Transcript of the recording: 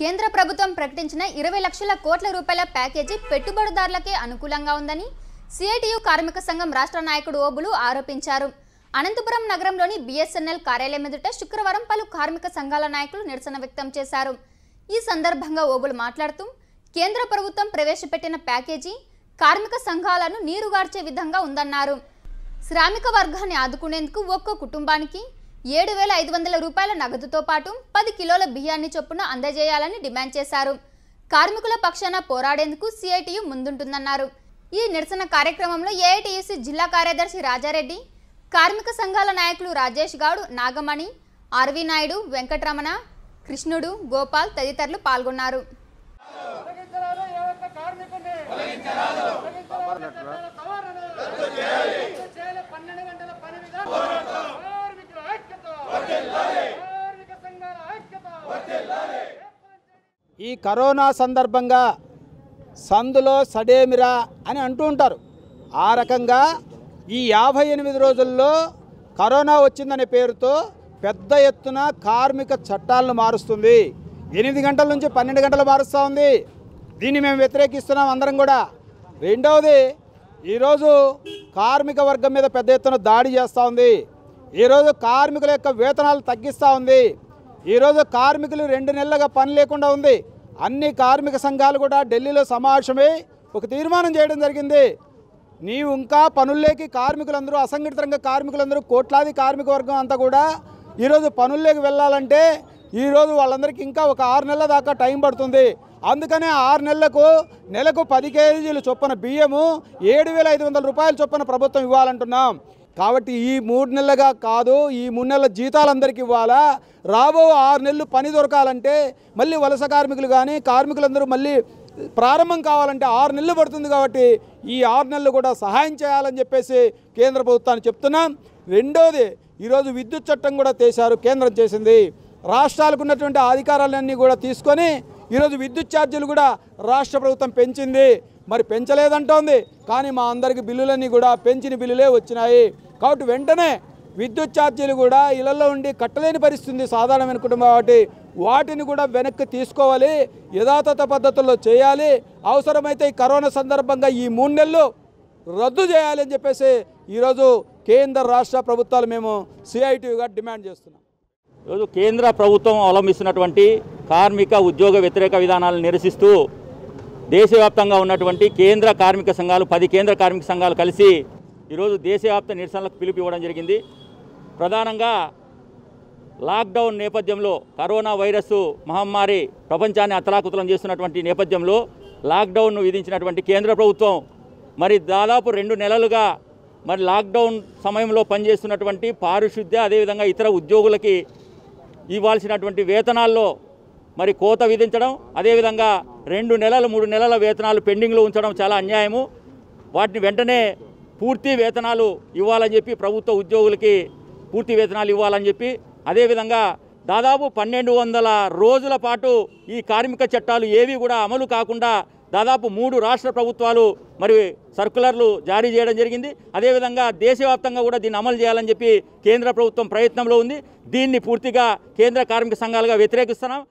కేంద్ర ప్రభుత్వం ప్రకటించిన ఇరవై లక్షల కోట్ల రూపాయల ప్యాకేజీ పెట్టుబడిదారులకే అనుకూలంగా ఉందని సిఐటియు కార్మిక సంఘం రాష్ట్ర నాయకుడు ఓబులు ఆరోపించారు అనంతపురం నగరంలోని బీఎస్ఎన్ఎల్ కార్యాలయం ఎదుట శుక్రవారం పలు కార్మిక సంఘాల నాయకులు నిరసన వ్యక్తం చేశారు ఈ సందర్భంగా ఓబులు మాట్లాడుతూ కేంద్ర ప్రభుత్వం ప్రవేశపెట్టిన ప్యాకేజీ కార్మిక సంఘాలను నీరుగార్చే విధంగా ఉందన్నారు శ్రామిక వర్గాన్ని ఆదుకునేందుకు ఒక్కో కుటుంబానికి ఏడు వేల ఐదు వందల రూపాయల నగదుతో పాటు పది కిలోల బియ్యాన్ని చొప్పున అందజేయాలని డిమాండ్ చేశారు కార్మికుల పక్షాన పోరాడేందుకు సిఐటియు ముందుంటుందన్నారు ఈ నిరసన కార్యక్రమంలో ఏఐటియుసి జిల్లా కార్యదర్శి రాజారెడ్డి కార్మిక సంఘాల నాయకులు రాజేష్ గౌడ్ నాగమణి ఆర్వి నాయుడు వెంకటరమణ కృష్ణుడు గోపాల్ తదితరులు పాల్గొన్నారు ఈ కరోనా సందర్భంగా సందులో సడేమిరా అని అంటూ ఉంటారు ఆ రకంగా ఈ యాభై ఎనిమిది రోజుల్లో కరోనా వచ్చిందనే పేరుతో పెద్ద ఎత్తున కార్మిక చట్టాలను మారుస్తుంది ఎనిమిది గంటల నుంచి పన్నెండు గంటలు మారుస్తూ ఉంది దీన్ని మేము వ్యతిరేకిస్తున్నాం అందరం కూడా రెండవది ఈరోజు కార్మిక వర్గం మీద పెద్ద ఎత్తున దాడి చేస్తూ ఉంది ఈరోజు కార్మికుల యొక్క వేతనాలు తగ్గిస్తూ ఉంది ఈరోజు కార్మికులు రెండు నెలలుగా పని లేకుండా ఉంది అన్ని కార్మిక సంఘాలు కూడా ఢిల్లీలో సమావేశమై ఒక తీర్మానం చేయడం జరిగింది నీవు ఇంకా పనుల్లోకి కార్మికులందరూ అసంఘటిత రంగ కార్మికులందరూ కోట్లాది కార్మిక వర్గం అంతా కూడా ఈరోజు పనుల్లోకి వెళ్ళాలంటే ఈరోజు వాళ్ళందరికీ ఇంకా ఒక ఆరు నెలల దాకా టైం పడుతుంది అందుకనే ఆరు నెలలకు నెలకు పది కేజీలు చొప్పున బియ్యము ఏడు వేల ఐదు వందల రూపాయల చొప్పున ప్రభుత్వం ఇవ్వాలంటున్నాం కాబట్టి ఈ మూడు నెలలుగా కాదు ఈ మూడు నెలల జీతాలు అందరికీ ఇవ్వాలా రాబో ఆరు నెలలు పని దొరకాలంటే మళ్ళీ వలస కార్మికులు కానీ కార్మికులందరూ మళ్ళీ ప్రారంభం కావాలంటే ఆరు నెలలు పడుతుంది కాబట్టి ఈ ఆరు నెలలు కూడా సహాయం చేయాలని చెప్పేసి కేంద్ర ప్రభుత్వాన్ని చెప్తున్నాం రెండోది ఈరోజు విద్యుత్ చట్టం కూడా చేశారు కేంద్రం చేసింది రాష్ట్రాలకు ఉన్నటువంటి అధికారాలన్నీ కూడా తీసుకొని ఈరోజు విద్యుత్ ఛార్జీలు కూడా రాష్ట్ర ప్రభుత్వం పెంచింది మరి పెంచలేదంటోంది కానీ మా అందరికీ బిల్లులన్నీ కూడా పెంచిన బిల్లులే వచ్చినాయి కాబట్టి వెంటనే విద్యుత్ ఛార్జీలు కూడా ఇళ్లలో ఉండి కట్టలేని పరిస్థితి సాధారణమైన కుటుంబం కాబట్టి వాటిని కూడా వెనక్కి తీసుకోవాలి యథాతథ పద్ధతుల్లో చేయాలి అవసరమైతే ఈ కరోనా సందర్భంగా ఈ మూడు నెలలు రద్దు చేయాలని చెప్పేసి ఈరోజు కేంద్ర రాష్ట్ర ప్రభుత్వాలు మేము సిఐటిగా డిమాండ్ చేస్తున్నాం ఈరోజు కేంద్ర ప్రభుత్వం అవలంబిస్తున్నటువంటి కార్మిక ఉద్యోగ వ్యతిరేక విధానాలను నిరసిస్తూ దేశవ్యాప్తంగా ఉన్నటువంటి కేంద్ర కార్మిక సంఘాలు పది కేంద్ర కార్మిక సంఘాలు కలిసి ఈరోజు దేశవ్యాప్త నిరసనలకు పిలుపు ఇవ్వడం జరిగింది ప్రధానంగా లాక్డౌన్ నేపథ్యంలో కరోనా వైరస్ మహమ్మారి ప్రపంచాన్ని అతలాకుతలం చేస్తున్నటువంటి నేపథ్యంలో లాక్డౌన్ను విధించినటువంటి కేంద్ర ప్రభుత్వం మరి దాదాపు రెండు నెలలుగా మరి లాక్డౌన్ సమయంలో పనిచేస్తున్నటువంటి పారిశుద్ధ్య అదేవిధంగా ఇతర ఉద్యోగులకి ఇవ్వాల్సినటువంటి వేతనాల్లో మరి కోత విధించడం అదేవిధంగా రెండు నెలలు మూడు నెలల వేతనాలు పెండింగ్లో ఉంచడం చాలా అన్యాయము వాటిని వెంటనే పూర్తి వేతనాలు ఇవ్వాలని చెప్పి ప్రభుత్వ ఉద్యోగులకి పూర్తి వేతనాలు ఇవ్వాలని చెప్పి అదేవిధంగా దాదాపు పన్నెండు వందల రోజుల పాటు ఈ కార్మిక చట్టాలు ఏవి కూడా అమలు కాకుండా దాదాపు మూడు రాష్ట్ర ప్రభుత్వాలు మరి సర్కులర్లు జారీ చేయడం జరిగింది అదేవిధంగా దేశవ్యాప్తంగా కూడా దీన్ని అమలు చేయాలని చెప్పి కేంద్ర ప్రభుత్వం ప్రయత్నంలో ఉంది దీన్ని పూర్తిగా కేంద్ర కార్మిక సంఘాలుగా వ్యతిరేకిస్తున్నాం